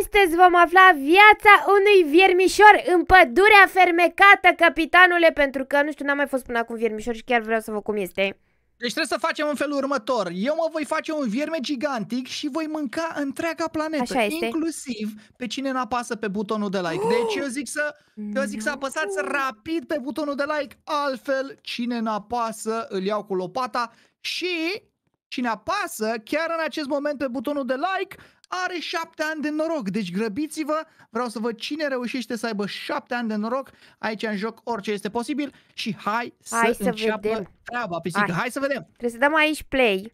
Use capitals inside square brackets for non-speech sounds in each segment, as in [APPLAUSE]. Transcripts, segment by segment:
Astăzi vom afla viața unui viermișor în pădurea fermecată, capitanule, pentru că, nu știu, n-am mai fost până acum viermișor și chiar vreau să vă cum este. Deci trebuie să facem în felul următor. Eu mă voi face un vierme gigantic și voi mânca întreaga planetă, inclusiv pe cine n-apasă pe butonul de like. Deci eu zic să eu zic să apăsați rapid pe butonul de like, altfel cine n-apasă îl iau cu lopata și cine apasă chiar în acest moment pe butonul de like are șapte ani de noroc, deci grăbiți-vă, vreau să văd cine reușește să aibă șapte ani de noroc, aici în joc orice este posibil și hai, hai să, să înceapă vedem. treaba, pisică, hai. hai să vedem. Trebuie să dăm aici play.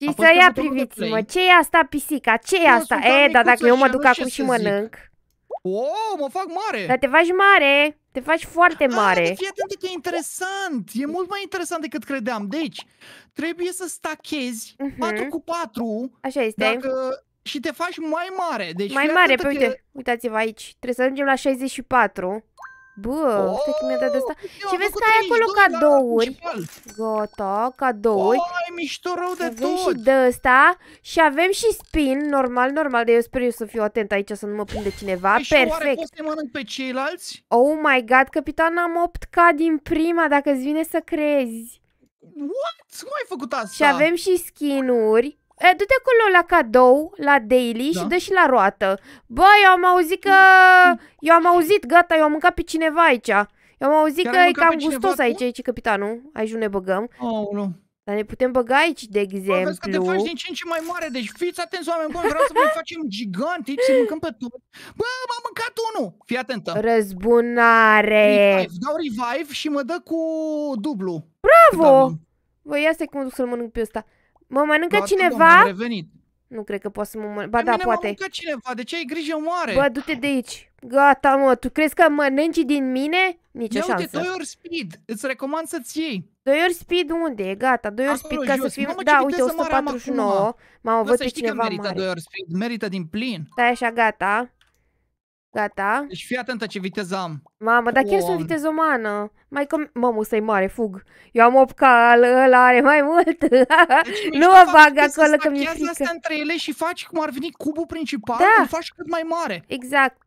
Și să ia priviți-mă, ce e asta pisica, ce e asta? E, dar dacă eu mă duc acum și mănânc... O, mă fac mare! Dar te faci mare! Te faci foarte ah, mare! A deci fii atent că e interesant! E mult mai interesant decât credeam. Deci, trebuie să stachezi mhm. uh-huh. 4 cu 4. Așa este. Dacă și te faci mai mare. Deci mai mare, pe uite, că... uitați-vă aici. Trebuie să ajungem la 64. Bă, oh, cum mi-a dat asta. Și vezi că ai acolo da, cadouri. Gata, cadouri. Oh, ai mișto rău de avem tot. și de ăsta și avem și spin, normal, normal, Dar eu sper eu să fiu atent aici să nu mă prinde cineva. Păi Perfect. Și poți să mănânc pe ceilalți? Oh my god, capitan, am 8K din prima, dacă îți vine să crezi. What? Cum ai făcut asta? Și avem și skinuri. E, du-te acolo la cadou, la daily da. și dă și la roată. Bă, eu am auzit că... Eu am auzit, gata, eu am mâncat pe cineva aici. Eu am auzit Chiar că e cam gustos cu? aici, aici, capitanul. Aici nu ne băgăm. Oh, nu. Dar ne putem băga aici, de exemplu. Bă, că te faci din ce în ce mai mare, deci fiți atenți, oameni buni, vreau să vă facem giganti, să mâncăm pe tot. Bă, m-am mâncat unul! Fii atentă! Răzbunare! Revive. Dau revive și mă dă cu dublu. Bravo! Bă, ia să-i duc să-l mănânc pe ăsta. Mă mănâncă Doar cineva? revenit. Nu cred că poți să mă mănânc. Ba Pe da, mine poate. Mă cineva, de ce ai grijă mare? Bă, du-te de aici. Gata, mă, tu crezi că mănânci din mine? Nici o șansă. Uite, ori speed, îți recomand să-ți iei. Doi ori speed unde e? Gata, doi ori speed ca jos. să fim... Mamă, da, uite, 149. Mamă, văd văzut cineva mare. merită doi ori speed, merită din plin. Stai așa, gata. Gata. Deci fii atentă ce viteză am. Mamă, dar chiar sunt umană. Mai cum Mamă, ăsta mare, fug. Eu am 8 cal, ăla are mai mult. Deci, [LAUGHS] nu mă bag acolo că mi-e frică. Astea între ele și faci cum ar veni cubul principal, da. îl faci cât mai mare. Exact.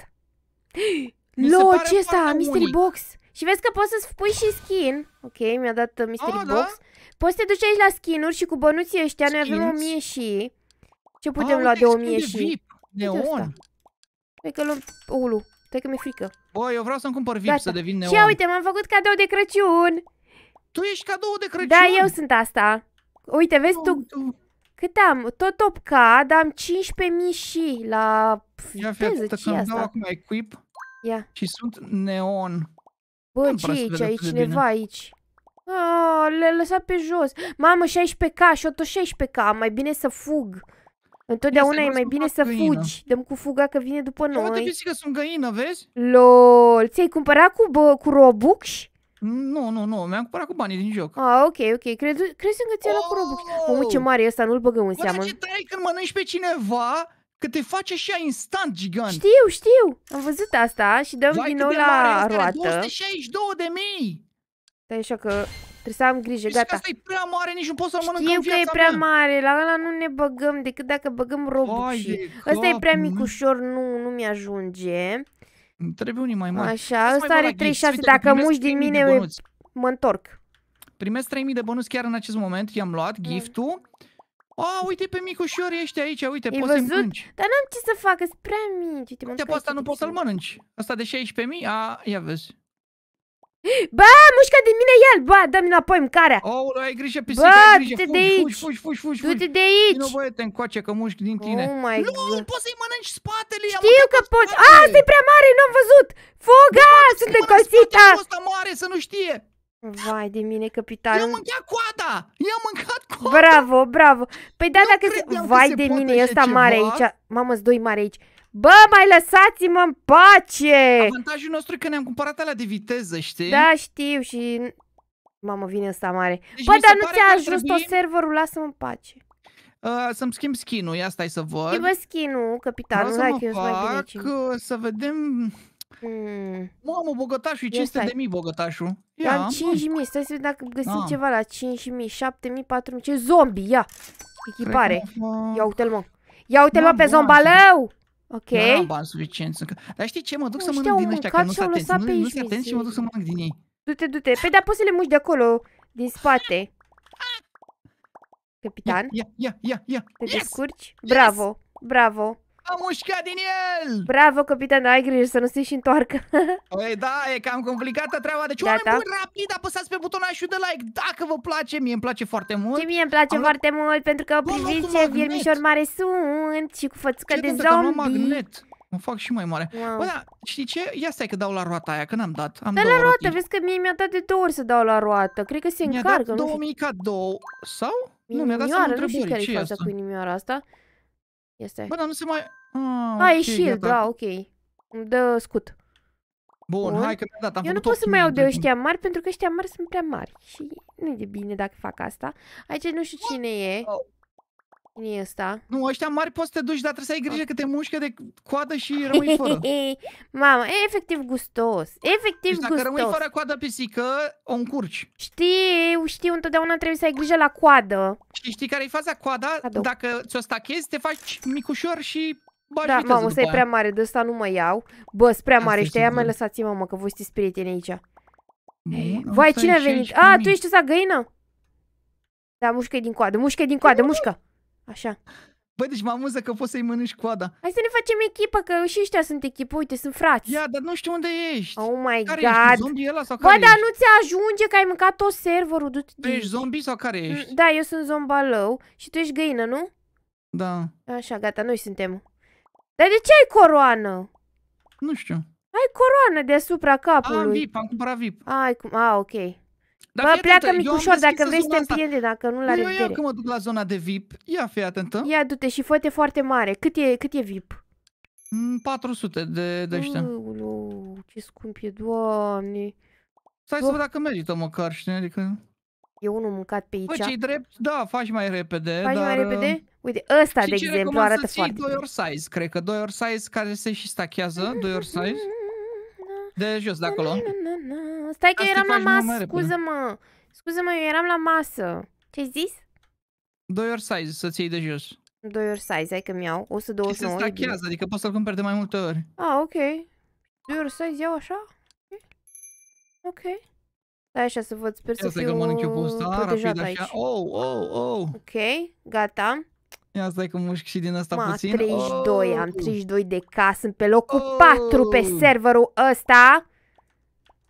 [GASPS] Lo, ce asta? Mystery unic. Box. Și vezi că poți să-ți pui și skin. Ok, mi-a dat uh, Mystery A, ah, da? Box. Da? Poți să te duci aici la skin-uri și cu bănuții ăștia skins. noi avem 1000 și... Ce ah, putem A, lua de 1000 și? Neon. Uite asta. Hai că luăm ulu. Stai că mi-e frică. Băi, eu vreau să-mi cumpăr VIP Gata. să devin neon. Și uite, m-am făcut cadou de Crăciun. Tu ești cadou de Crăciun? Da, eu sunt asta. Uite, vezi oh, tu... tu... Cât am? Tot 8K, dar am 15.000 și la... Ia fi atâta că îmi dau acum equip Ia. și sunt neon. Bă, ce e aici? E cineva aici. Aaa, le-a lăsat pe jos. Mamă, 16K și eu tot 16K. Mai bine să fug. Întotdeauna e mai bine să găină. fugi. Dăm cu fuga că vine după noi. Uite, zici că sunt găină, vezi? Lol. Ți-ai cumpărat cu, bă, cu Robux? Nu, nu, nu. Mi-am cumpărat cu banii din joc. Ah, ok, ok. Crezi că ți-a luat cu Robux. Mă, ce oh! mare e ăsta, nu-l băgăm în seamă. Bă, ce trai când mănânci pe cineva că te face așa instant gigant. Știu, știu. Am văzut asta și dăm Vai, din nou la roată. 262 de mii! Stai așa că Trebuie să am grijă, Zici deci gata. Asta e prea mare, nici nu pot să-l mănânc Știu în viața că e prea mea. mare, la ăla nu ne băgăm decât dacă băgăm robuci. Ăsta e prea micușor, nu, nu mi-ajunge. Trebuie unii mai mari. Așa, ăsta are 36, dacă muși din mine, mă întorc. Primesc 3000 de bonus chiar în acest moment, i-am luat mm. giftul. A, oh, uite pe micușor, ești aici, uite, e poți să-i mănânci. Dar n-am ce să fac, sunt prea mici. Uite, uite pe asta nu poți să-l mănânci. Asta de 16.000, a, ia vezi. Bă, mușcă de mine el! Bă, dă-mi înapoi mâncarea! Oh, ai grijă, pisică, Bă, ai grijă! Du-te de aici! Fugi, fugi, fugi, fugi! Du-te de aici! Nu voie, te încoace, că mușchi din tine! Oh my nu, God. poți să-i mănânci spatele! Știu că poți! A, asta e prea mare, nu am văzut! Fuga! Bă, Sunt încosită! Asta mare, să nu știe! Vai de mine, capitan. I-a mâncat coada! I-a mâncat coada! Bravo, bravo! Păi da, dacă... Vai de mine, e ăsta mare aici. Mamă, doi mare aici. Bă, mai lăsați-mă în pace! Avantajul nostru e că ne-am cumpărat alea de viteză, știi? Da, știu și... Mamă, vine ăsta mare. Deci Bă, dar nu ți-a ajuns tot serverul, lasă-mă în pace. Uh, să-mi schimb skin-ul, ia stai să văd. Schimbă skin-ul, capitan. Să că fac, mai uh, să vedem... Mm. Mamă, bogătașul, e 500 de mii bogătașul. Ia, am 5 mii, stai să vedem dacă găsim ah. ceva la 5 mii, 7 mii, 4 mii, ce zombi, ia! Echipare. Ia uite-l, mă. Ia uite-l, mă, pe zombaleu! Ok. Nu am bani suficient. Încă... Dar știi ce? Mă duc nu, să mănânc din ăștia, că nu sunt atenți. Nu, nu sunt atenți și mă duc să mănânc din ei. Du-te, du-te. Păi dar poți să le muși de acolo, din spate. Capitan. Ia, ia, ia, ia. Te yes! descurci? Bravo, bravo. Am mușcat din el! Bravo, capitan, ai grijă să nu se și întoarcă. [LAUGHS] Păi da, e cam complicată treaba. Deci, Gata. Da, oameni da. rapid apăsați pe butonașul de like dacă vă place. Mie îmi place foarte mult. Și mie îmi place Am foarte mult pentru că priviți ce viermișor mare sunt și cu fățucă de zombie. Mă fac și mai mare. Wow. Bă, da, știi ce? Ia stai că dau la roata aia, că n-am dat. Am da la roată, rotii. vezi că mie mi-a dat de două ori să dau la roată. Cred că se mi încarcă. Mi-a dat 2000 cadou. Sau? Nu, mi-a dat să mă întrebări. Nu știu care e faza cu inimioara asta. Este. Bă, dar nu se mai... Ah, A, okay, e shield, gata. da, ok. Îmi dă scut. Bun, Bun. hai că mi-a dat. Am Eu nu pot să mai iau de ăștia mari, pentru că ăștia mari sunt prea mari. Și nu e de bine dacă fac asta. Aici nu știu cine e. Oh, cum e ăsta. Nu, ăștia mari poți să te duci, dar trebuie să ai grijă că te mușcă de coadă și rămâi fără. [LAUGHS] Mama, e efectiv gustos. Efectiv deci dacă gustos. rămâi fără coadă pisică, o încurci. Știu, știu, întotdeauna trebuie să ai grijă la coadă. Și știi care e faza? Coada, Adou. dacă ți-o stachezi, te faci micușor și Bă, da, mamă, ăsta e prea mare, de ăsta nu mă iau. Bă, sunt prea mare, ăștia, ia mai lăsați-mă, mă, că voi sunteți prieteni aici. Bun, Vai, cine a venit? A, tu ești ăsta găină? Da, mușcă din coadă, mușcă din coadă, mușcă. Așa. Băi, deci mă amuză că poți să-i mănânci coada. Hai să ne facem echipă, că și ăștia sunt echipă, uite, sunt frați. Ia, dar nu știu unde ești. Oh my care god. Ești, zombie ăla sau Bă, care dar nu ți ajunge că ai mâncat tot serverul, du Tu ești zombie sau care mm, ești? Da, eu sunt zombalău și tu ești găină, nu? Da. Așa, gata, noi suntem. Dar de ce ai coroană? Nu știu. Ai coroană deasupra capului. Am VIP, am cumpărat VIP. Ai, cum... A, ok. Dar Bă, pleacă atentă, micușor, dacă vrei să te împiede, dacă nu la revedere. Eu că mă duc la zona de VIP. Ia, fii atentă. Ia, du-te și fă foarte mare. Cât e, cât e VIP? 400 mm, de, de ăștia. Ulu, ce scump e, doamne. Stai Bă. să văd dacă merită măcar, știi, adică... E unul mâncat pe aici. Bă, ce drept, da, faci mai repede, Faci dar... mai repede? Uh, Uite, ăsta, de exemplu, arată foarte bine. 2 ori size, cred că 2 ori size care se și stachează, 2 ori size. [LAUGHS] De jos, de acolo. Stai că eram la masă, scuză-mă. Scuză-mă, eu eram la masă. Ce-ai zis? Do your size, să-ți iei de jos. Do your size, hai că-mi iau. 129. Și se stachează, adică poți să-l cumperi de mai multe ori. Ah, ok. Do your size iau așa? Ok. Stai așa să văd, sper Ia să fiu că mănânc eu pe ăsta, rapid așa. Aici. Oh, oh, oh. Ok, gata. Ia stai că mușc și din asta Ma, puțin. 32, oh. am 32 de K, sunt pe locul oh. 4 pe serverul ăsta.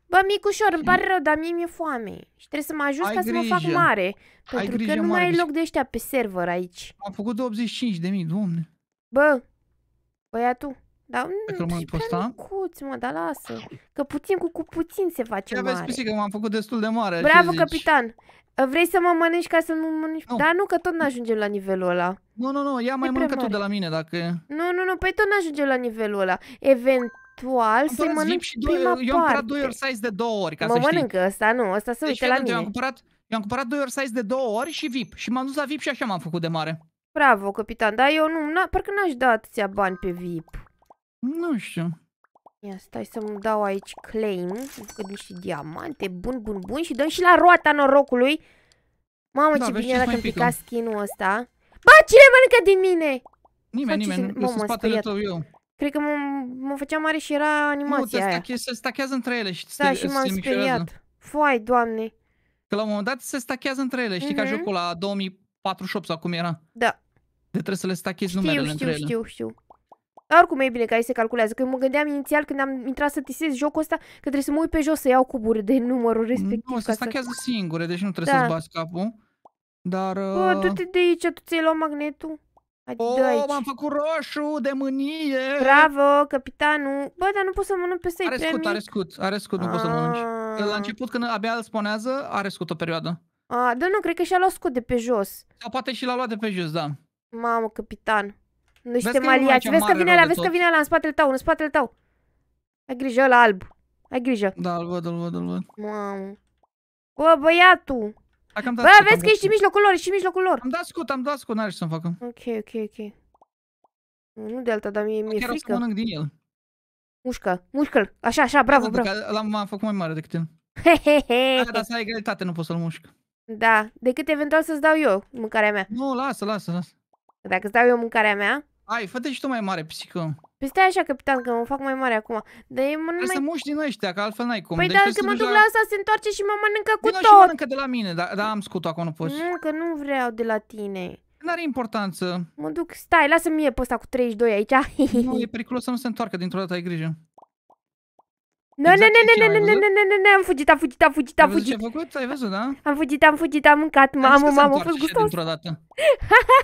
Bă, micușor, îmi pare rău, dar mie mi-e foame. Și trebuie să mă ajut Ai ca grijă. să mă fac mare. Ai pentru grijă, că nu mai e deci loc de ăștia pe server aici. Am făcut 85 de mii, domne. Bă, băiatul, dar că m-am postat? Micuți, mă, dar lasă. Că puțin cu, cu puțin se face Ce mare. Aveți că m-am făcut destul de mare. Bravo, capitan. Ă, vrei să mă mănânci ca să nu mănânci? Nu. Da, nu, că tot n-ajungem la nivelul ăla. Nu, nu, nu, ia mai mănâncă tu de la mine, dacă... Nu, nu, nu, păi tot n-ajungem la nivelul ăla. Eventual să mănânc și prima doi, parte. Eu am cumpărat 2 ori size de două ori, ca mă să știi. mănâncă ăsta, nu, ăsta se deci, uite la mine. Eu am cumpărat, eu am cumpărat 2 ori size de două ori și VIP. Și m-am dus la VIP și așa m-am făcut de mare. Bravo, capitan, dar eu nu, parcă n-aș da atâția bani pe VIP. Nu știu. Ia stai să-mi dau aici claim. Cât și diamante. Bun, bun, bun. Și dăm și la roata norocului. Mamă, da, ce bine era când pica skin-ul ăsta. Ba, cine mănâncă din mine? Nimeni, Sau nimeni. Nu, sunt spatele tău eu. Cred că mă, făcea mare și era animația nu, aia. Nu, se stachează între ele și Da, și m-am speriat. Foai, doamne. Că la un moment dat se stachează între ele. Știi mm ca mhm. jocul la 2048 sau cum era? Da. De trebuie să le stachezi numerele știu, între știu, ele. Știu, știu, știu oricum e bine că aici se calculează. Că eu mă gândeam inițial când am intrat să tisez jocul ăsta că trebuie să mă uit pe jos să iau cuburi de numărul respectiv. Nu, se stachează să... singure, deci nu trebuie da. să-ți bați capul. Dar... Bă, uh, du-te de aici, tu ți-ai luat magnetul. Adică oh, m-am făcut roșu de mânie! Bravo, capitanul! Bă, dar nu pot să mănânc peste Are scut, mic. are scut, are scut, nu poți să mănânci. Ah. La început, când abia îl sponează, are scut o perioadă. A, ah, dar nu, cred că și-a luat scut de pe jos. Sau poate și l-a luat de pe jos, da. Mamă, capitan. Nu suntem aliați. Vezi că vine ăla, vezi că vine ăla în spatele tău, în spatele tău. Ai grijă, la alb. Ai grijă. Da, îl văd, îl văd, îl văd. Mamă. Bă, băiatul. Bă, scut, vezi că ești în mijlocul lor, ești în mijlocul lor. Am dat scut, am dat scut, n-are ce să-mi facă. Ok, ok, ok. Nu de alta, dar mie mi-e frică. Chiar să din el. Mușcă, mușcă-l. Așa, așa, bravo, bravo. L-am făcut mai mare decât el. Hehehe. Dar să ai egalitate, nu poți să-l mușc. Da, decât eventual să-ți dau eu mâncarea mea. Nu, lasă, lasă, lasă. Dacă îți dau eu mâncarea mea, ai, fă și tu mai mare, psică. Păi stai așa, capitan, că mă fac mai mare acum. Dar e mai... să muși din ăștia, că altfel n-ai cum. Păi deci, dar că mă duc la asta, se întoarce și mă mănâncă cu tot. tot. și mănâncă de la mine, dar da, am scut acum, nu poți. Nu, că nu vreau de la tine. N-are importanță. Mă duc, stai, lasă-mi mie pe ăsta cu 32 aici. nu, e [LAUGHS] periculos să nu se întoarcă dintr-o dată, ai grijă. Nu, nu, exact, nu, nu, nu, nu, nu, nu, nu, am fugit, am fugit, am fugit, am fugit. ce ai făcut? Ai văzut, da? Am fugit, am fugit, am mâncat, mamă, mamă, a fost gustos. Ha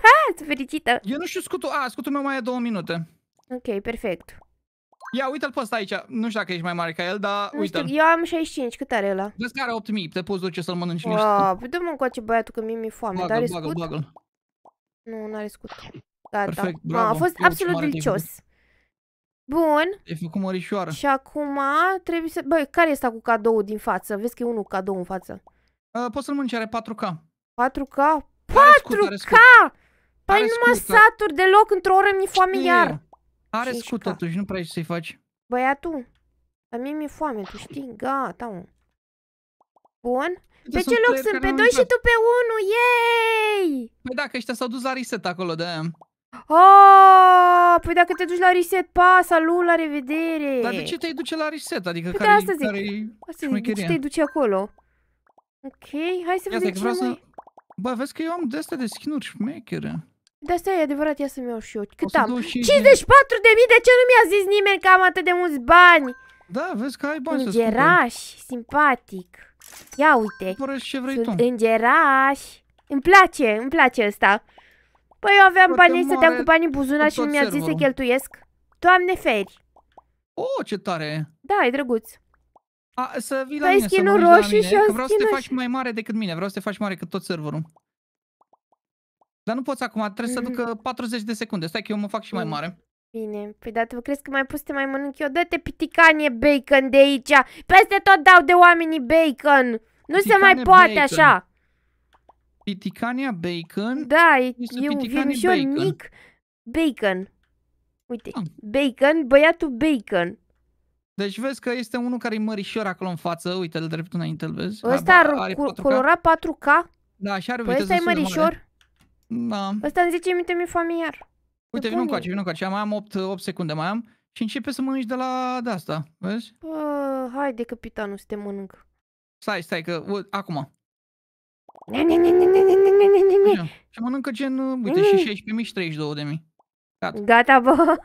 ha Sunt fericită. Eu nu știu scutul, a, scutul meu mai e două minute. Ok, perfect. Ia, uite-l pe ăsta aici. Nu știu dacă ești mai mare ca el, dar uite-l. Eu am 65, cât are ăla? Vezi că are 8000, te poți duce să-l mănânci wow, niște. Păi dă-mă încoace băiatul că mie mi-e foame, dar are scut? Nu, n-are scut. Gata. Perfect, bravo. A, a fost absolut delicios. Bun. E făcut mărișoară. Și acum trebuie să... Băi, care este cu cadou din față? Vezi că e unul cadou în față. Uh, poți să-l mânci, are 4K. 4K? 4K! Păi nu mă da. saturi deloc, într-o oră mi-e foame Știe. iar. Are scut totuși, nu prea să-i faci. Băiatul, la mie mi-e foame, tu știi? Gata, mă. Bun. De pe ce loc sunt? Pe 2 și tu pe 1, yay! Păi da, că ăștia s-au dus la reset acolo, de -aia. Aaaa, ah, păi dacă te duci la reset, pa, salut, la revedere! Dar de ce te-ai duce la reset? Adică păi care, asta zic. care asta zic, de ce te-ai duce acolo? Ok, hai să vedem ce mai... Să... Ba, vezi că eu am de-astea de skin-uri șmechere. De asta e adevărat, ia să-mi iau și eu. Cât am? 54 de mii. De ce nu mi-a zis nimeni că am atât de mulți bani? Da, vezi că ai bani Îngeraș, să simpatic. Ia uite. ce vrei Sunt tu. îngeraș. Îmi place, îmi place ăsta. Păi eu aveam bani, să te cu banii buzunar și nu mi-a zis să cheltuiesc. Doamne feri! Oh, ce tare! Da, e drăguț. A, să vii la mine, să mă roșu la mine, și că vreau să te faci mai mare decât mine, vreau să te faci mare decât tot serverul. Dar nu poți acum, trebuie mm -hmm. să ducă 40 de secunde, stai că eu mă fac și mai mare. Bine, păi dar tu crezi că mai poți să te mai mănânc eu? Dă-te piticanie bacon de aici, peste tot dau de oamenii bacon, nu piticane se mai poate bacon. așa. Piticania bacon. Da, e, e un virișor bacon. mic bacon. Uite, ah. bacon, băiatul bacon. Deci vezi că este unul care e mărișor acolo în față, uite, îl drept înainte, îl vezi? Ăsta are, are 4K. colorat 4K? Da, și are păi ăsta e mărișor? Da. Ăsta în 10 minute mi-e familiar. Uite, vină încoace, vină încoace, mai am 8, 8 secunde, mai am și începe să mănânci de la de asta, vezi? Bă, haide, capitanul, să te mănânc. Stai, stai, că, acum, și mănâncă gen, uh, uite, și 16 mm. și 32 de mii. Gata. Gata, bă. [LAUGHS]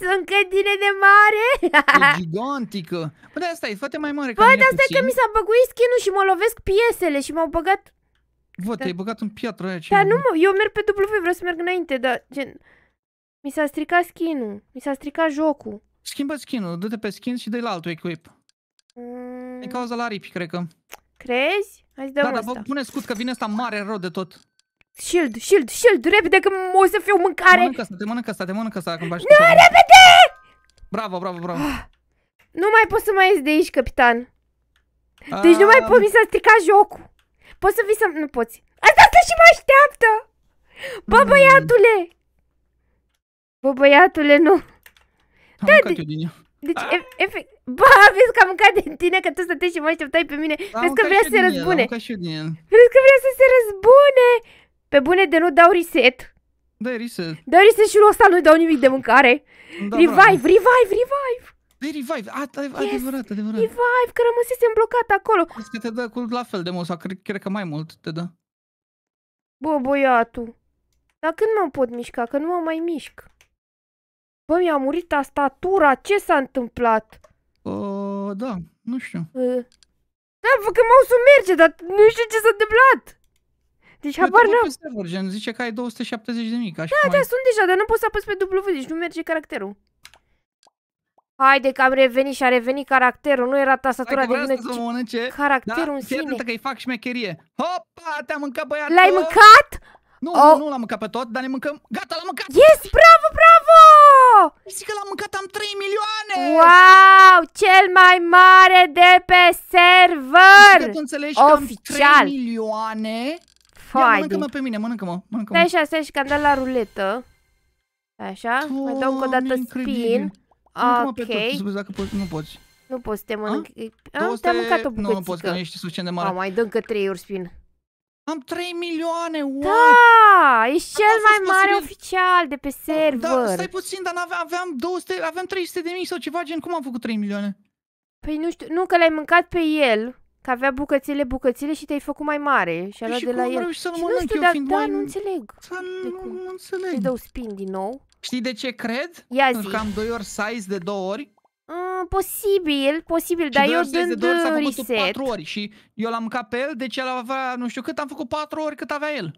Sunt cătine de mare E [LAUGHS] gigantică Bă, de asta e, fă mai mare Bă, asta e că mi s-a băguit skin și mă lovesc piesele Și m-au băgat Bă, te-ai băgat în piatră aia Dar nu, mă, eu merg pe W, vreau să merg înainte Dar, gen, mi s-a stricat skin-ul Mi s-a stricat jocul Schimbă skin-ul, dă te pe skin și dă-i la altul equip mm. E cauza la aripi, cred că Crezi? Hai dăm da, dar pune scut că vine asta mare rău de tot. Shield, shield, shield, repede că o să fiu mâncare. Mănâncă asta, te mănâncă asta, te mănâncă asta. Nu, repede! Bravo, bravo, bravo. Ah, nu mai poți să mai ies de aici, capitan. Deci nu mai ah. pot, mi s-a stricat jocul. Poți să vii să... Nu poți. Asta stă și mă așteaptă! Bă, mm. băiatule! Bă, băiatule, nu! Am da, de... din ea. Deci, ah. e e, Ba, [LAUGHS] vezi că am mâncat din tine, că tu stăteai și mă așteptai pe mine. Da, vezi că vrea să se răzbune. vezi că vrea să se răzbune. Pe bune de nu dau reset. Da, reset. Da, reset și lui ăsta nu-i dau nimic de mâncare. Da, revive, revive, revive, revive. De revive, A, da, yes. adevărat, adevărat. Revive, că rămâsesem blocat acolo. Vezi că te dă cu la fel de mult, sau cred, cred că mai mult te dă. Bă, băiatul. Dar când mă pot mișca? Că nu mă mai mișc. Bă, mi-a murit tura ce s-a întâmplat? Uh, da, nu știu. Uh. Da, vă că mouse merge, dar nu știu ce s-a întâmplat. Deci habar n-am. server, gen, zice că ai 270 de mii. Da, da, ai... sunt deja, dar nu pot să apăs pe W, deci nu merge caracterul. Haide că am revenit și a revenit caracterul, nu era tastatura de vină, ci mănânce, caracterul da, în sine. că-i fac șmecherie. Hopa, te-am mâncat băiatul! L-ai mâncat? Nu, oh. nu, nu l-am mâncat pe tot, dar ne mâncăm. Gata, l-am mâncat! Yes, bravo! Wow! Zic că l-am mâncat, am 3 milioane! Wow! Cel mai mare de pe server! Zic că tu înțelegi Oficial. că am 3 milioane? Fai Ia mănâncă-mă pe mine, mănâncă-mă, mănâncă-mă. Stai așa, stai și că am dat la ruletă. Așa, Doamne, mai dau încă o dată spin. Ok. Pe tot, dacă poți, nu poți. Nu poți să te mănânc. Am te-am mâncat o bucățică. Nu, nu poți, că nu ești suficient de mare. mai dă încă 3 ori spin. Am 3 milioane, wow! Da, ești cel Asta mai mare posibil. oficial de pe da, server. Da, stai puțin, dar aveam, aveam 200, aveam 300 de mii sau ceva, gen cum am făcut 3 milioane? Păi nu știu, nu că l-ai mâncat pe el, că avea bucățile, bucățile și te-ai făcut mai mare și a păi luat păi de la el. Și nu știu, dar da, mai... nu înțeleg. Da, nu, nu înțeleg. Îi dau spin din nou. Știi de ce cred? Ia zi. Că am 2 ori size de două ori. Mm, posibil, posibil, și dar eu dând de s-a făcut reset. 4 ori și eu l-am mâncat pe el, deci el avea nu știu cât, am făcut 4 ori cât avea el.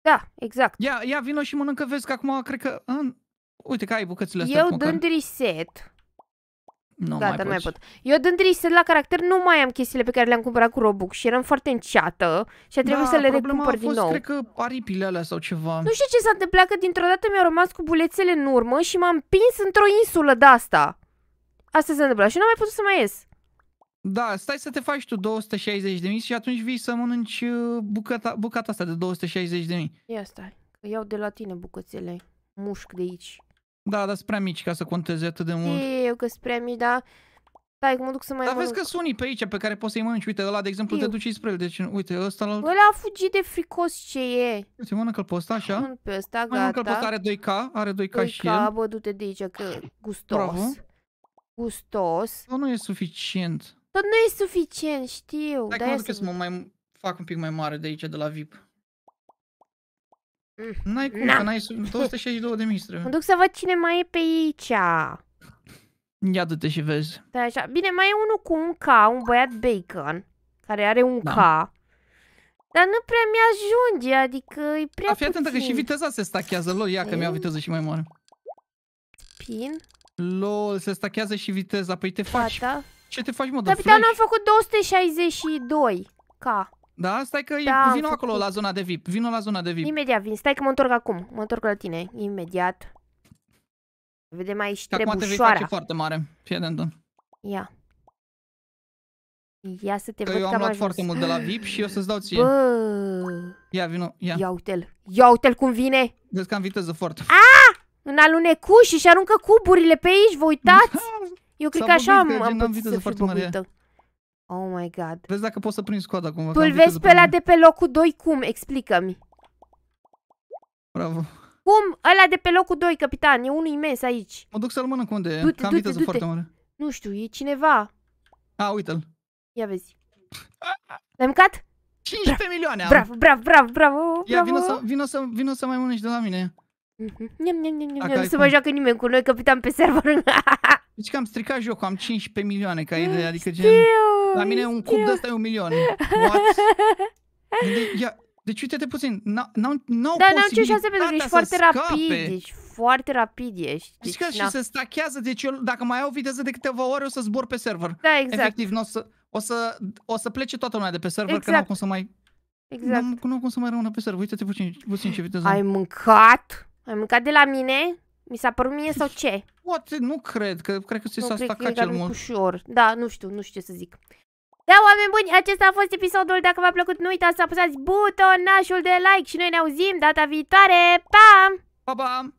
Da, exact. Ia, ia vino și mănâncă, vezi că acum cred că... În... Uite că ai bucățile astea. Eu dând măcar. reset... Nu Gata, da, mai, nu mai pot. Eu dând reset la caracter nu mai am chestiile pe care le-am cumpărat cu Robux și eram foarte înceată și a trebuit da, să le recumpăr din nou. cred că aripile alea sau ceva. Nu știu ce s-a întâmplat, că dintr-o dată mi-au rămas cu bulețele în urmă și m-am pins într-o insulă de asta. Asta se întâmplă și nu am mai putut să mai ies. Da, stai să te faci tu 260 de mii și atunci vii să mănânci uh, bucata, bucata asta de 260 de mii. Ia stai, iau de la tine bucățele, mușc de aici. Da, dar sunt prea mici ca să conteze atât de mult. E, eu că sunt prea mici, da. Stai, mă duc să mai Dar vezi că sunt unii pe aici pe care poți să-i mănânci. Uite, ăla, de exemplu, eu. te duci spre el. Deci, uite, ăsta la... Ăla a fugit de fricos ce e. Se mănâncă pe ăsta, așa. Mănâncă pe ăsta, gata. mănâncă pe ăsta, are 2K, are 2K, 2K și el. bă, du-te de aici, că gustos. Bravo gustos. Bă, nu e suficient. Tot păi nu e suficient, știu. Dar mă să mă mai fac un pic mai mare de aici, de la VIP. Mm. N-ai cum, Na. că n-ai 262 [LAUGHS] de mistre. Mă duc să văd cine mai e pe aici. Ia du-te și vezi. Da, așa. Bine, mai e unul cu un K, un băiat bacon, care are un da. K. Dar nu prea mi-ajunge, adică e prea Dar fii atentă că și viteza se stachează lor, ia că mi-a viteză și mai mare. Pin. Lol, se stachează și viteza. Păi te da, faci. Gata. Da. Ce te faci, mă, de Capitanul am făcut 262 K. Da, stai că da, vino acolo la zona de VIP. Vino la zona de VIP. Imediat vin. Stai că mă întorc acum. Mă întorc la tine. Imediat. Vedem aici și trebușoara. Acum te vei face foarte mare. Fii atentă. Ia. Ia să te că văd eu am, am luat ajuns. foarte mult de la VIP și o să-ți dau ție. Bă. Ia, vino. Ia, ia uite-l. Ia uite-l cum vine. Vezi că am viteză foarte. Aaaa! Ah! în alunecuși și aruncă cuburile pe aici, vă uitați? Eu cred că așa am, am putut să fiu băguită. Oh my god. Vezi dacă poți să prinzi coada cumva. Tu vezi pe ăla de pe locul 2 cum? Explică-mi. Bravo. Cum? Ăla de pe locul 2, capitan. E unul imens aici. Mă duc să-l mănânc unde e. Că am viteză foarte mare. Nu știu, e cineva. A, uite-l. Ia vezi. L-ai mâncat? 15 milioane am. Bravo, bravo, bravo, bravo. Ia, vino să, să, să mai mănânci de la mine. Mhm. nu ai se mai joacă nimeni cu noi, că pe server. [LAUGHS] Deci că am stricat jocul, am 15 milioane ca idee, ah, adică gen... La mine un cup de ăsta e un milion. What? [LAUGHS] De, deci, deci uite-te puțin, n-au, da, posibilitatea au Da, n-am ce șanse pentru că ești foarte rapid, ești foarte rapid ești. Deci, deci că și se stachează, deci eu, dacă mai au viteză de câteva ore, o să zbor pe server. Da, exact, Efectiv, o să, o, să, plece toată lumea de pe server, că nu au exact. cum să mai... exact. Nu au cum să mai rămână pe server, uite-te puțin, ce viteză. Ai mâncat? Ai mâncat de la mine? Mi s-a părut mie sau ce? Poate, nu cred, că cred că ți s-a stacat cel mult. ușor. Da, nu știu, nu știu ce să zic. Da, oameni buni, acesta a fost episodul. Dacă v-a plăcut, nu uitați să apăsați butonașul de like și noi ne auzim data viitoare. Pa! Pa, pa!